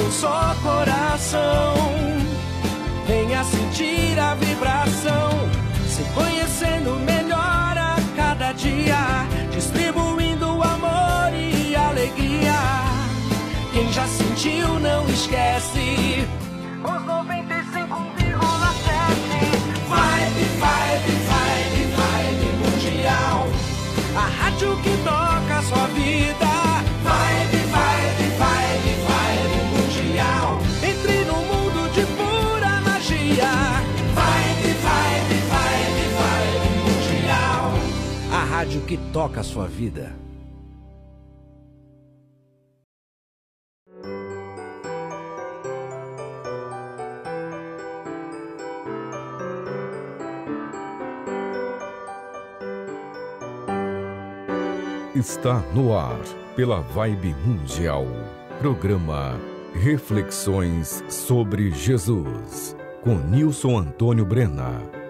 um só coração. Venha sentir a vibração, se conhecendo melhor a cada dia, distribuindo amor e alegria. Quem já sentiu não esquece. Os 95,7 Vibe, vibe, vibe, vibe mundial. A rádio que toca a sua vida. rádio que toca a sua vida. Está no ar, pela Vibe Mundial. Programa Reflexões sobre Jesus, com Nilson Antônio Brena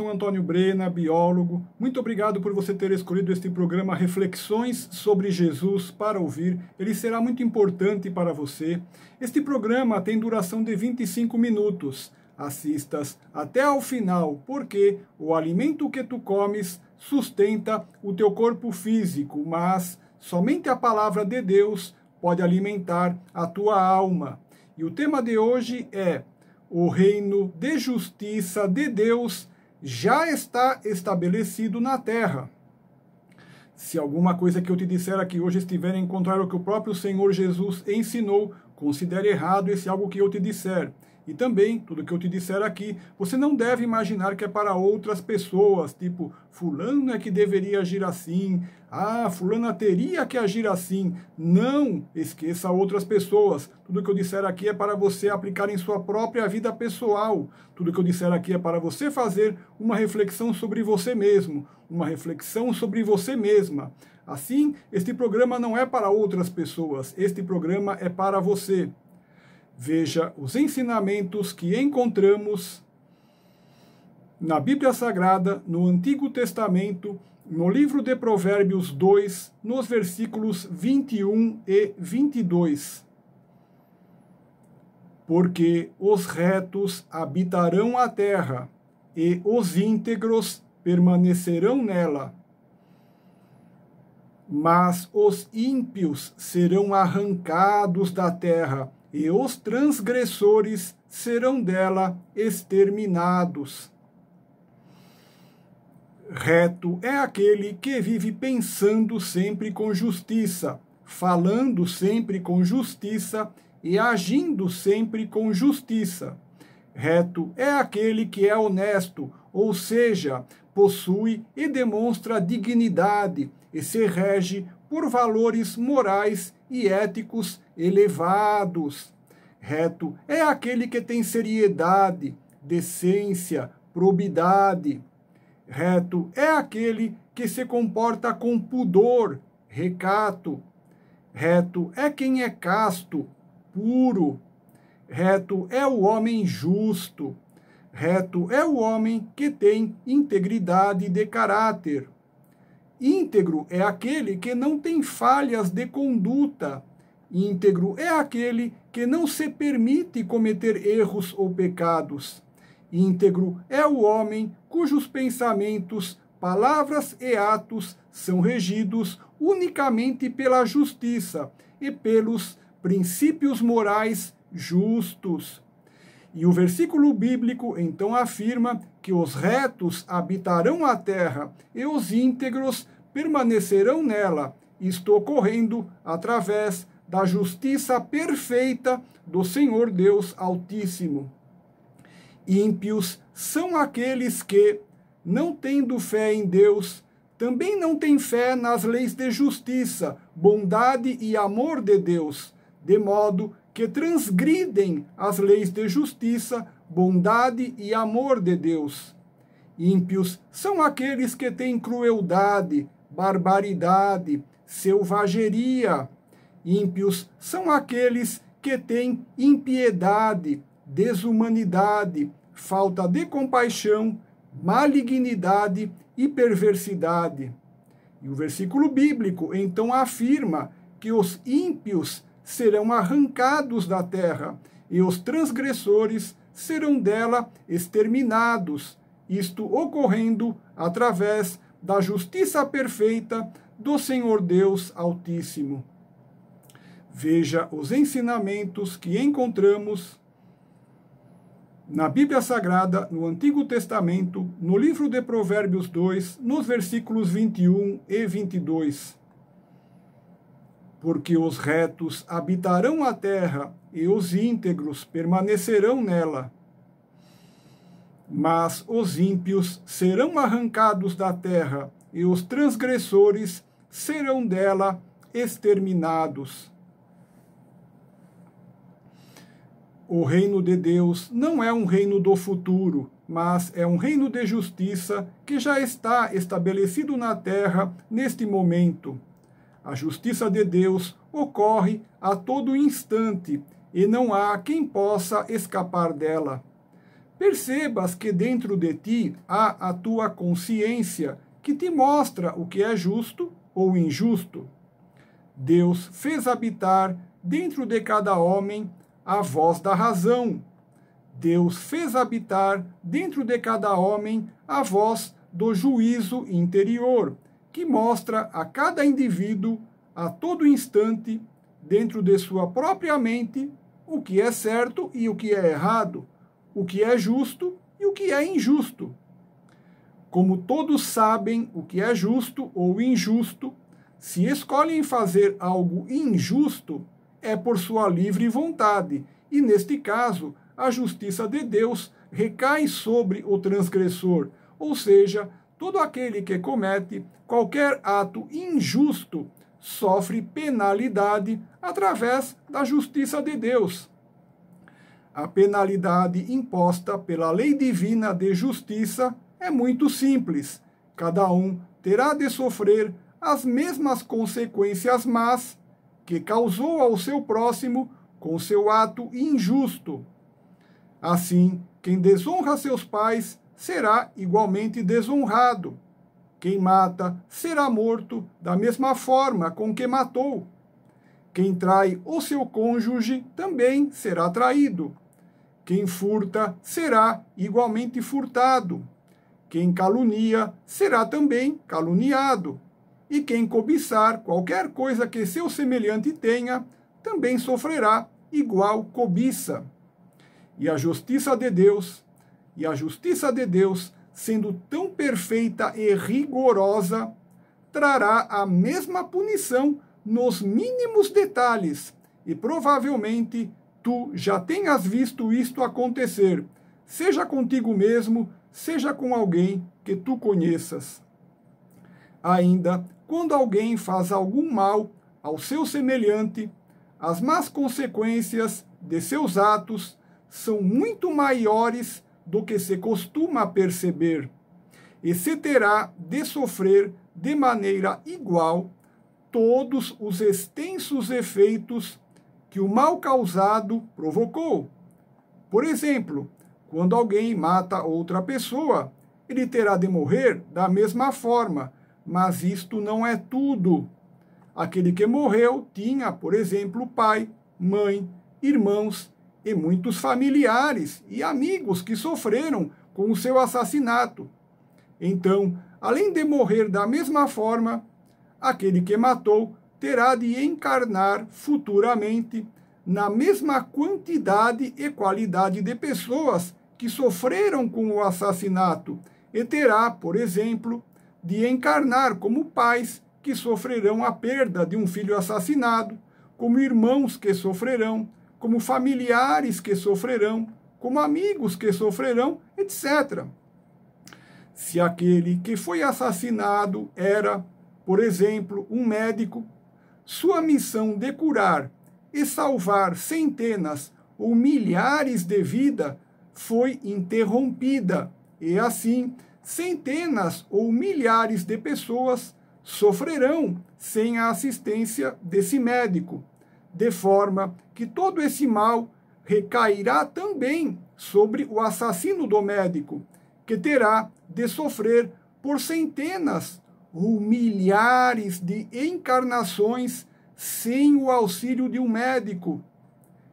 Anderson Antônio Brena, biólogo, muito obrigado por você ter escolhido este programa Reflexões sobre Jesus para ouvir. Ele será muito importante para você. Este programa tem duração de 25 minutos. Assistas até ao final, porque o alimento que tu comes sustenta o teu corpo físico, mas somente a palavra de Deus pode alimentar a tua alma. E o tema de hoje é o reino de justiça de Deus já está estabelecido na terra. Se alguma coisa que eu te disser aqui hoje estiver em contrário ao que o próprio Senhor Jesus ensinou, considere errado esse algo que eu te disser. E também, tudo que eu te disser aqui, você não deve imaginar que é para outras pessoas, tipo, fulano é que deveria agir assim, ah, fulana teria que agir assim. Não esqueça outras pessoas. Tudo que eu disser aqui é para você aplicar em sua própria vida pessoal. Tudo que eu disser aqui é para você fazer uma reflexão sobre você mesmo, uma reflexão sobre você mesma. Assim, este programa não é para outras pessoas, este programa é para você. Veja os ensinamentos que encontramos na Bíblia Sagrada, no Antigo Testamento, no livro de Provérbios 2, nos versículos 21 e 22. Porque os retos habitarão a terra, e os íntegros permanecerão nela. Mas os ímpios serão arrancados da terra e os transgressores serão dela exterminados. Reto é aquele que vive pensando sempre com justiça, falando sempre com justiça e agindo sempre com justiça. Reto é aquele que é honesto, ou seja, possui e demonstra dignidade e se rege por valores morais e éticos elevados. Reto é aquele que tem seriedade, decência, probidade. Reto é aquele que se comporta com pudor, recato. Reto é quem é casto, puro. Reto é o homem justo. Reto é o homem que tem integridade de caráter. Íntegro é aquele que não tem falhas de conduta. Íntegro é aquele que não se permite cometer erros ou pecados. Íntegro é o homem cujos pensamentos, palavras e atos são regidos unicamente pela justiça e pelos princípios morais justos. E o versículo bíblico então afirma que os retos habitarão a terra e os íntegros permanecerão nela, isto ocorrendo através da justiça perfeita do Senhor Deus Altíssimo. Ímpios são aqueles que, não tendo fé em Deus, também não têm fé nas leis de justiça, bondade e amor de Deus, de modo que transgridem as leis de justiça, bondade e amor de Deus. Ímpios são aqueles que têm crueldade, barbaridade, selvageria. Ímpios são aqueles que têm impiedade, desumanidade, falta de compaixão, malignidade e perversidade. E o versículo bíblico então afirma que os ímpios serão arrancados da terra, e os transgressores serão dela exterminados, isto ocorrendo através da justiça perfeita do Senhor Deus Altíssimo. Veja os ensinamentos que encontramos na Bíblia Sagrada, no Antigo Testamento, no livro de Provérbios 2, nos versículos 21 e 22 porque os retos habitarão a terra e os íntegros permanecerão nela. Mas os ímpios serão arrancados da terra e os transgressores serão dela exterminados. O reino de Deus não é um reino do futuro, mas é um reino de justiça que já está estabelecido na terra neste momento. A justiça de Deus ocorre a todo instante e não há quem possa escapar dela. Percebas que dentro de ti há a tua consciência que te mostra o que é justo ou injusto. Deus fez habitar dentro de cada homem a voz da razão. Deus fez habitar dentro de cada homem a voz do juízo interior que mostra a cada indivíduo, a todo instante, dentro de sua própria mente, o que é certo e o que é errado, o que é justo e o que é injusto. Como todos sabem o que é justo ou injusto, se escolhem fazer algo injusto, é por sua livre vontade, e neste caso, a justiça de Deus recai sobre o transgressor, ou seja, todo aquele que comete qualquer ato injusto sofre penalidade através da justiça de Deus. A penalidade imposta pela lei divina de justiça é muito simples. Cada um terá de sofrer as mesmas consequências más que causou ao seu próximo com seu ato injusto. Assim, quem desonra seus pais será igualmente desonrado. Quem mata será morto da mesma forma com que matou. Quem trai o seu cônjuge também será traído. Quem furta será igualmente furtado. Quem calunia será também caluniado. E quem cobiçar qualquer coisa que seu semelhante tenha, também sofrerá igual cobiça. E a justiça de Deus e a justiça de Deus, sendo tão perfeita e rigorosa, trará a mesma punição nos mínimos detalhes. E provavelmente tu já tenhas visto isto acontecer, seja contigo mesmo, seja com alguém que tu conheças. Ainda, quando alguém faz algum mal ao seu semelhante, as más consequências de seus atos são muito maiores do que se costuma perceber, e se terá de sofrer de maneira igual todos os extensos efeitos que o mal causado provocou. Por exemplo, quando alguém mata outra pessoa, ele terá de morrer da mesma forma, mas isto não é tudo. Aquele que morreu tinha, por exemplo, pai, mãe, irmãos e muitos familiares e amigos que sofreram com o seu assassinato. Então, além de morrer da mesma forma, aquele que matou terá de encarnar futuramente na mesma quantidade e qualidade de pessoas que sofreram com o assassinato e terá, por exemplo, de encarnar como pais que sofrerão a perda de um filho assassinado, como irmãos que sofrerão, como familiares que sofrerão, como amigos que sofrerão, etc. Se aquele que foi assassinado era, por exemplo, um médico, sua missão de curar e salvar centenas ou milhares de vidas foi interrompida, e assim centenas ou milhares de pessoas sofrerão sem a assistência desse médico de forma que todo esse mal recairá também sobre o assassino do médico, que terá de sofrer por centenas ou milhares de encarnações sem o auxílio de um médico.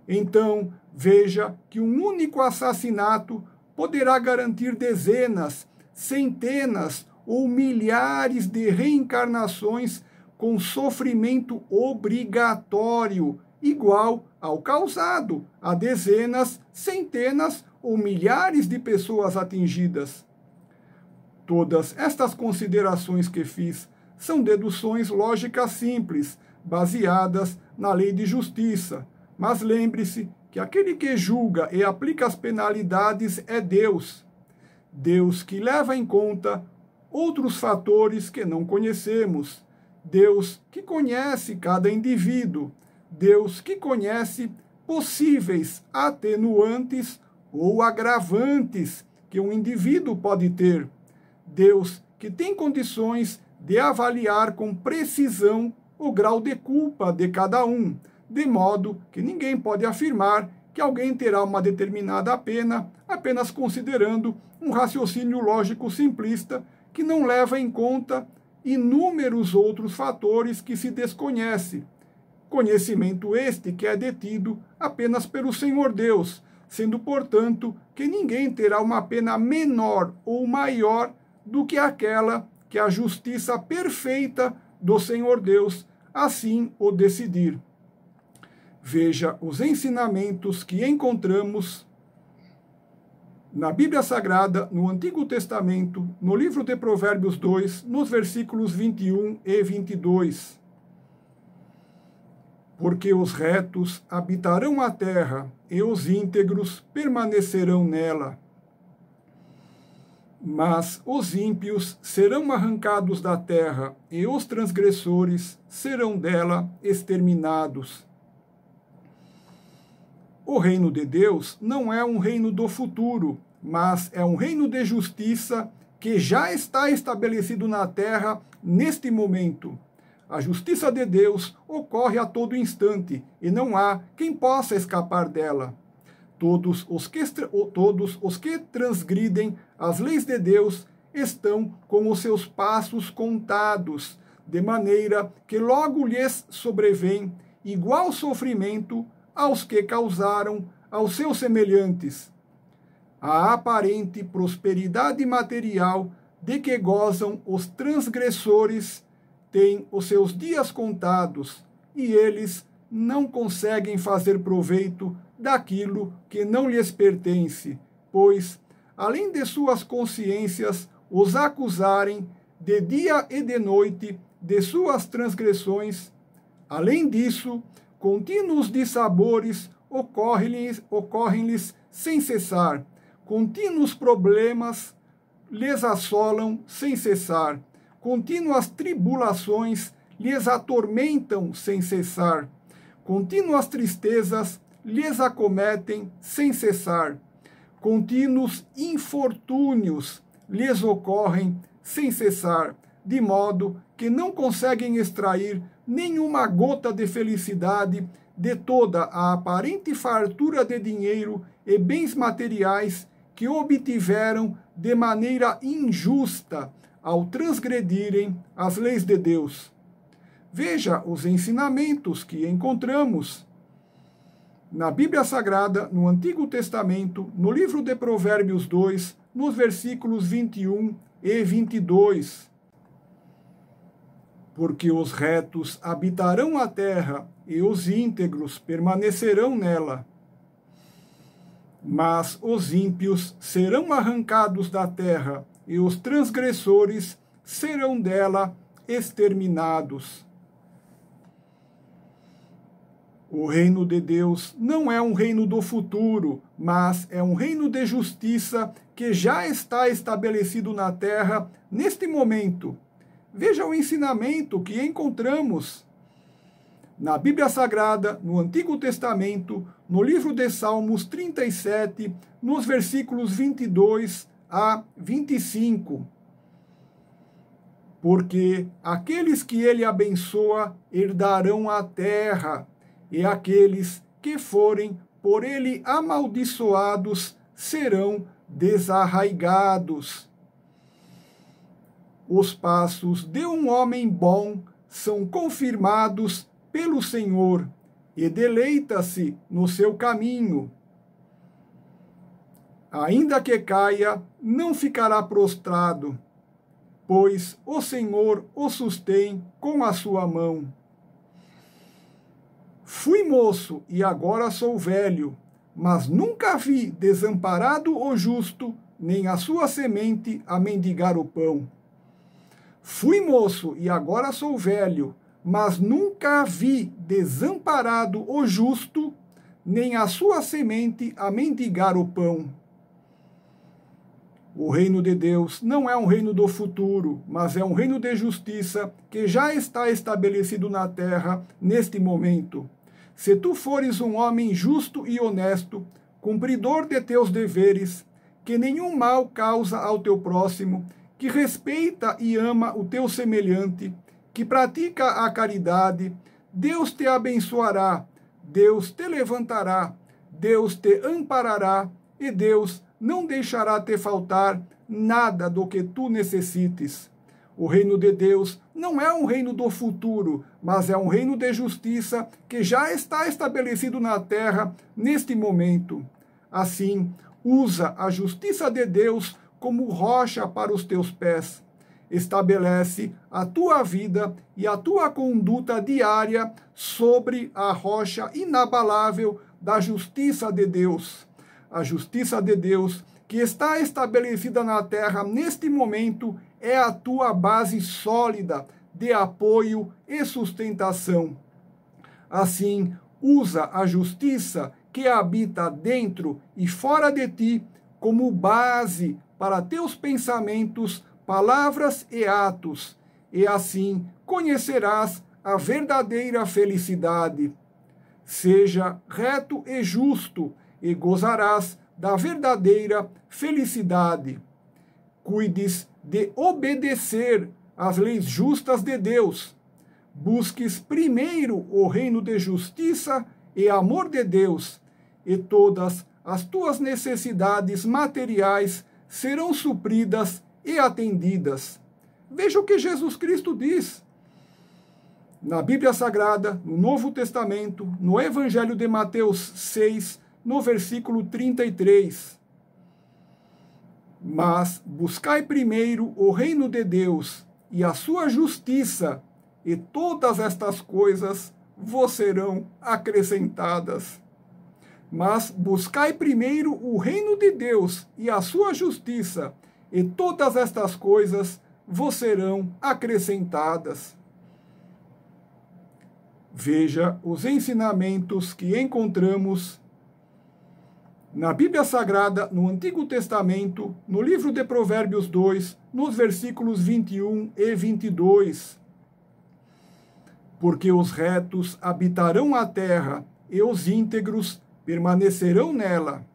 Então, veja que um único assassinato poderá garantir dezenas, centenas ou milhares de reencarnações com sofrimento obrigatório igual ao causado a dezenas, centenas ou milhares de pessoas atingidas. Todas estas considerações que fiz são deduções lógicas simples, baseadas na lei de justiça. Mas lembre-se que aquele que julga e aplica as penalidades é Deus. Deus que leva em conta outros fatores que não conhecemos Deus que conhece cada indivíduo, Deus que conhece possíveis atenuantes ou agravantes que um indivíduo pode ter, Deus que tem condições de avaliar com precisão o grau de culpa de cada um, de modo que ninguém pode afirmar que alguém terá uma determinada pena apenas considerando um raciocínio lógico simplista que não leva em conta inúmeros outros fatores que se desconhece. Conhecimento este que é detido apenas pelo Senhor Deus, sendo, portanto, que ninguém terá uma pena menor ou maior do que aquela que a justiça perfeita do Senhor Deus assim o decidir. Veja os ensinamentos que encontramos na Bíblia Sagrada, no Antigo Testamento, no livro de Provérbios 2, nos versículos 21 e 22. Porque os retos habitarão a terra e os íntegros permanecerão nela. Mas os ímpios serão arrancados da terra e os transgressores serão dela exterminados. O reino de Deus não é um reino do futuro, mas é um reino de justiça que já está estabelecido na terra neste momento. A justiça de Deus ocorre a todo instante e não há quem possa escapar dela. Todos os que, todos os que transgridem as leis de Deus estão com os seus passos contados, de maneira que logo lhes sobrevém igual sofrimento aos que causaram aos seus semelhantes a aparente prosperidade material de que gozam os transgressores tem os seus dias contados e eles não conseguem fazer proveito daquilo que não lhes pertence, pois, além de suas consciências os acusarem de dia e de noite de suas transgressões, além disso, contínuos dissabores ocorrem-lhes ocorrem -lhes sem cessar Contínuos problemas lhes assolam sem cessar, contínuas tribulações lhes atormentam sem cessar, contínuas tristezas lhes acometem sem cessar, contínuos infortúnios lhes ocorrem sem cessar, de modo que não conseguem extrair nenhuma gota de felicidade de toda a aparente fartura de dinheiro e bens materiais que obtiveram de maneira injusta ao transgredirem as leis de Deus. Veja os ensinamentos que encontramos na Bíblia Sagrada, no Antigo Testamento, no livro de Provérbios 2, nos versículos 21 e 22. Porque os retos habitarão a terra e os íntegros permanecerão nela. Mas os ímpios serão arrancados da terra, e os transgressores serão dela exterminados. O reino de Deus não é um reino do futuro, mas é um reino de justiça que já está estabelecido na terra neste momento. Veja o ensinamento que encontramos na Bíblia Sagrada, no Antigo Testamento, no livro de Salmos 37, nos versículos 22 a 25. Porque aqueles que ele abençoa herdarão a terra, e aqueles que forem por ele amaldiçoados serão desarraigados. Os passos de um homem bom são confirmados pelo Senhor e deleita-se no seu caminho. Ainda que caia, não ficará prostrado, pois o Senhor o sustém com a sua mão. Fui moço e agora sou velho, mas nunca vi desamparado o justo, nem a sua semente a mendigar o pão. Fui moço e agora sou velho, mas nunca vi desamparado o justo, nem a sua semente a mendigar o pão. O reino de Deus não é um reino do futuro, mas é um reino de justiça que já está estabelecido na terra neste momento. Se tu fores um homem justo e honesto, cumpridor de teus deveres, que nenhum mal causa ao teu próximo, que respeita e ama o teu semelhante, que pratica a caridade, Deus te abençoará, Deus te levantará, Deus te amparará e Deus não deixará te faltar nada do que tu necessites. O reino de Deus não é um reino do futuro, mas é um reino de justiça que já está estabelecido na terra neste momento. Assim, usa a justiça de Deus como rocha para os teus pés estabelece a tua vida e a tua conduta diária sobre a rocha inabalável da justiça de Deus. A justiça de Deus que está estabelecida na terra neste momento é a tua base sólida de apoio e sustentação. Assim, usa a justiça que habita dentro e fora de ti como base para teus pensamentos palavras e atos, e assim conhecerás a verdadeira felicidade. Seja reto e justo, e gozarás da verdadeira felicidade. Cuides de obedecer às leis justas de Deus. Busques primeiro o reino de justiça e amor de Deus, e todas as tuas necessidades materiais serão supridas e atendidas. Veja o que Jesus Cristo diz na Bíblia Sagrada, no Novo Testamento, no Evangelho de Mateus 6, no versículo 33. Mas buscai primeiro o reino de Deus e a sua justiça, e todas estas coisas vos serão acrescentadas. Mas buscai primeiro o reino de Deus e a sua justiça, e todas estas coisas vos serão acrescentadas. Veja os ensinamentos que encontramos na Bíblia Sagrada, no Antigo Testamento, no livro de Provérbios 2, nos versículos 21 e 22. Porque os retos habitarão a terra e os íntegros permanecerão nela.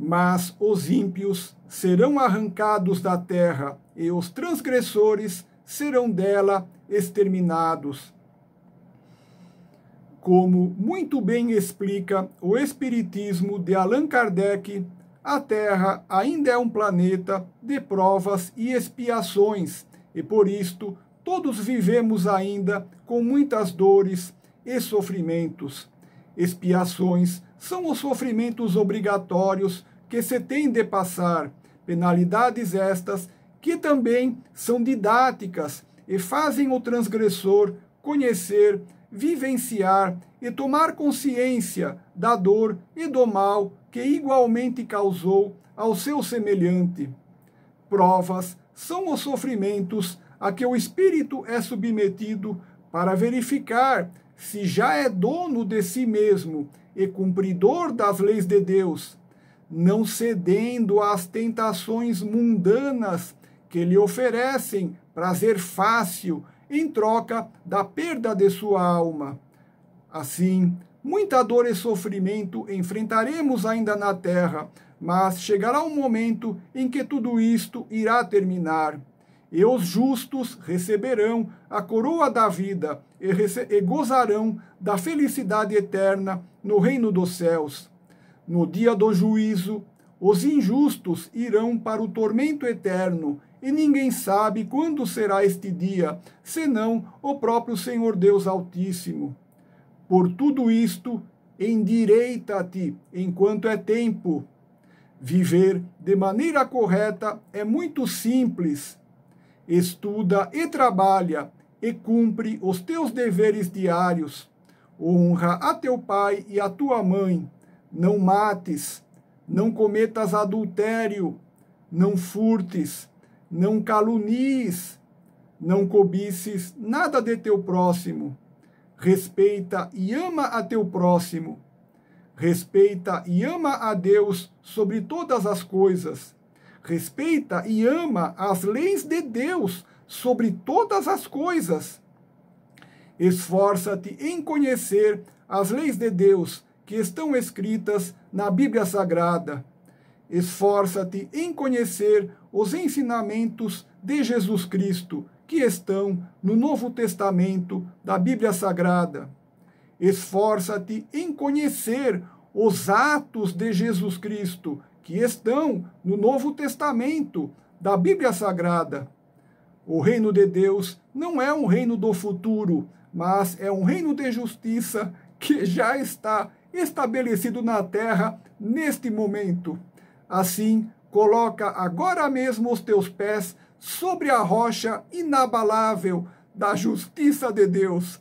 Mas os ímpios serão arrancados da terra, e os transgressores serão dela exterminados. Como muito bem explica o Espiritismo de Allan Kardec, a Terra ainda é um planeta de provas e expiações, e por isto todos vivemos ainda com muitas dores e sofrimentos. Expiações são os sofrimentos obrigatórios que se tem de passar, penalidades estas que também são didáticas e fazem o transgressor conhecer, vivenciar e tomar consciência da dor e do mal que igualmente causou ao seu semelhante. Provas são os sofrimentos a que o espírito é submetido para verificar se já é dono de si mesmo e cumpridor das leis de Deus não cedendo às tentações mundanas que lhe oferecem prazer fácil em troca da perda de sua alma. Assim, muita dor e sofrimento enfrentaremos ainda na terra, mas chegará um momento em que tudo isto irá terminar. E os justos receberão a coroa da vida e, e gozarão da felicidade eterna no reino dos céus. No dia do juízo, os injustos irão para o tormento eterno, e ninguém sabe quando será este dia, senão o próprio Senhor Deus Altíssimo. Por tudo isto, endireita-te enquanto é tempo. Viver de maneira correta é muito simples. Estuda e trabalha e cumpre os teus deveres diários. Honra a teu pai e a tua mãe não mates, não cometas adultério, não furtes, não calunies, não cobices nada de teu próximo. Respeita e ama a teu próximo. Respeita e ama a Deus sobre todas as coisas. Respeita e ama as leis de Deus sobre todas as coisas. Esforça-te em conhecer as leis de Deus que estão escritas na Bíblia Sagrada. Esforça-te em conhecer os ensinamentos de Jesus Cristo que estão no Novo Testamento da Bíblia Sagrada. Esforça-te em conhecer os atos de Jesus Cristo que estão no Novo Testamento da Bíblia Sagrada. O reino de Deus não é um reino do futuro, mas é um reino de justiça que já está estabelecido na terra neste momento. Assim, coloca agora mesmo os teus pés sobre a rocha inabalável da justiça de Deus.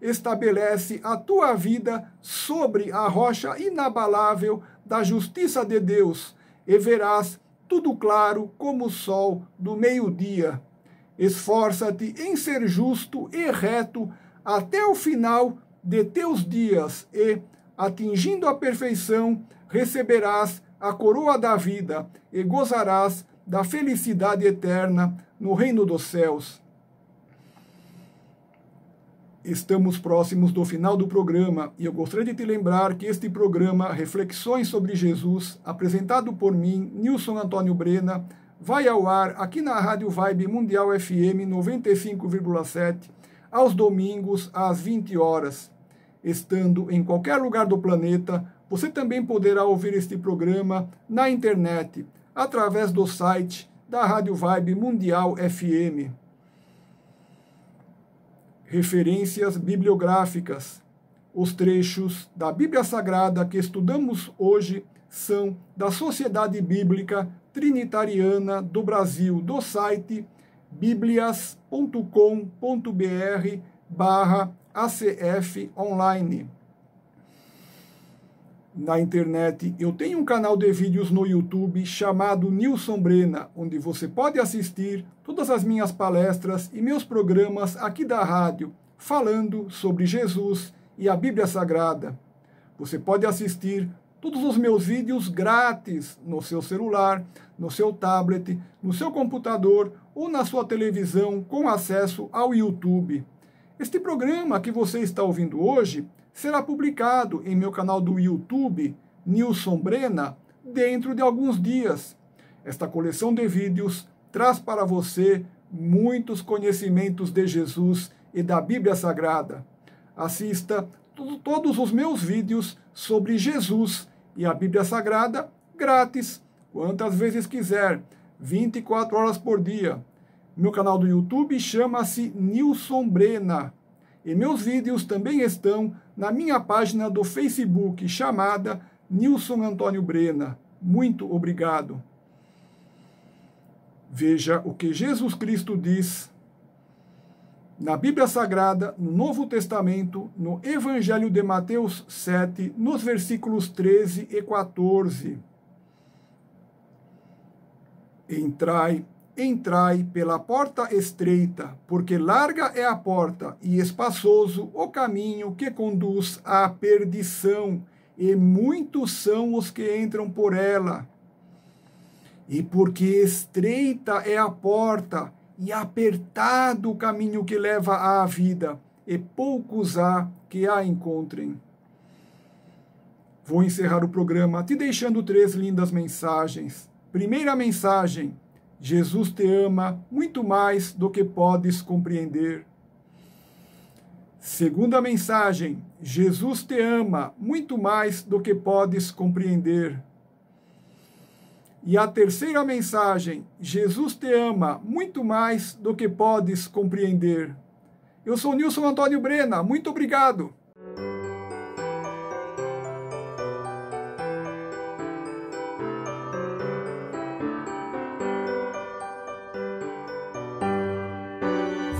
Estabelece a tua vida sobre a rocha inabalável da justiça de Deus, e verás tudo claro como o sol do meio-dia. Esforça-te em ser justo e reto até o final de teus dias e atingindo a perfeição, receberás a coroa da vida e gozarás da felicidade eterna no reino dos céus. Estamos próximos do final do programa e eu gostaria de te lembrar que este programa Reflexões sobre Jesus, apresentado por mim, Nilson Antônio Brena, vai ao ar aqui na Rádio Vibe Mundial FM 95,7 aos domingos às 20 horas estando em qualquer lugar do planeta, você também poderá ouvir este programa na internet, através do site da Rádio Vibe Mundial FM. Referências bibliográficas. Os trechos da Bíblia Sagrada que estudamos hoje são da Sociedade Bíblica Trinitariana do Brasil, do site biblias.com.br barra ACF Online na internet. Eu tenho um canal de vídeos no YouTube chamado Nilson Brena, onde você pode assistir todas as minhas palestras e meus programas aqui da rádio, falando sobre Jesus e a Bíblia Sagrada. Você pode assistir todos os meus vídeos grátis no seu celular, no seu tablet, no seu computador ou na sua televisão com acesso ao YouTube. Este programa que você está ouvindo hoje será publicado em meu canal do YouTube, Nilson Brena, dentro de alguns dias. Esta coleção de vídeos traz para você muitos conhecimentos de Jesus e da Bíblia Sagrada. Assista todos os meus vídeos sobre Jesus e a Bíblia Sagrada grátis, quantas vezes quiser, 24 horas por dia. Meu canal do YouTube chama-se Nilson Brena e meus vídeos também estão na minha página do Facebook chamada Nilson Antônio Brena. Muito obrigado. Veja o que Jesus Cristo diz na Bíblia Sagrada, no Novo Testamento, no Evangelho de Mateus 7, nos versículos 13 e 14. Entrai entrai pela porta estreita, porque larga é a porta e espaçoso o caminho que conduz à perdição, e muitos são os que entram por ela. E porque estreita é a porta e apertado o caminho que leva à vida, e poucos há que a encontrem. Vou encerrar o programa te deixando três lindas mensagens. Primeira mensagem: Jesus te ama muito mais do que podes compreender. Segunda mensagem: Jesus te ama muito mais do que podes compreender. E a terceira mensagem: Jesus te ama muito mais do que podes compreender. Eu sou Nilson Antônio Brena, muito obrigado.